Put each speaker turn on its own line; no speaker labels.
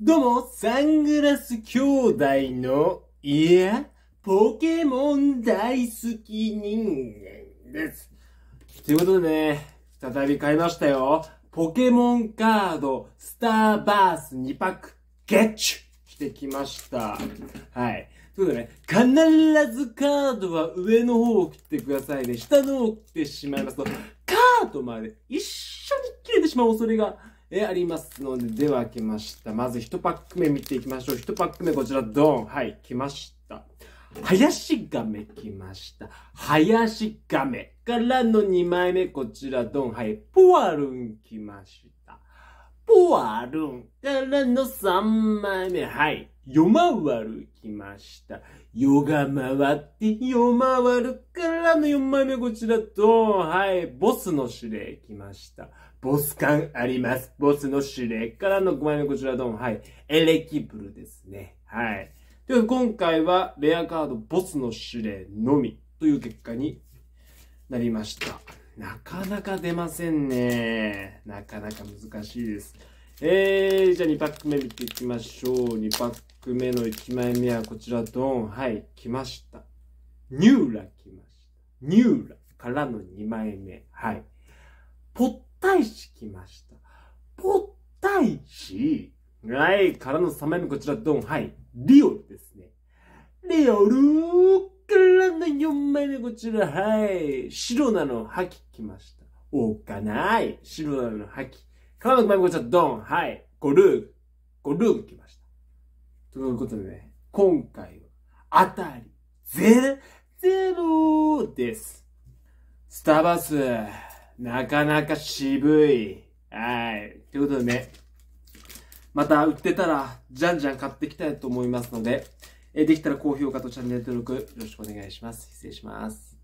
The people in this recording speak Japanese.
どうも、サングラス兄弟の、いや、ポケモン大好き人間です。ということでね、再び買いましたよ。ポケモンカード、スターバース2パック、ゲッチュしてきました。はい。ということでね、必ずカードは上の方を切ってくださいね。下の方を切ってしまいますと、カードまで一緒に切れてしまう恐れがえありますので、では来ました。まず一パック目見ていきましょう。一パック目こちら、ドン。はい、来ました。林亀来ました。林亀からの2枚目こちら、ドン。はい、ポワルン来ました。ルンからの3枚目。はい。夜回るきました。夜が回って夜回るからの4枚目こちらと、はい、ボスの指令来ました。ボス感あります。ボスの指令からの5枚目こちらと、はい、エレキブルですね。はい。という今回はレアカードボスの指令のみという結果になりました。なかなか出ませんね。なかなか難しいです。えー、じゃあ2パック目見ていきましょう。2パック目の1枚目はこちら、ドン。はい、来ました。ニューラ来ました。ニューラからの2枚目。はい。ぽったいし来ました。ぽったいし。はい、からの3枚目こちら、ドン。はい、リオルですね。リオルーからの4枚目こちら、はい。白なの覇気きました。おっかない。白なの覇気。川のまみこちゃん、ドン。はい。ゴルー。ゴルーきました。ということでね、今回は、あたり、ゼゼロです。スタバス、なかなか渋い。はい。ということでね、また売ってたら、じゃんじゃん買っていきたいと思いますので、えできたら高評価とチャンネル登録よろしくお願いします。失礼します。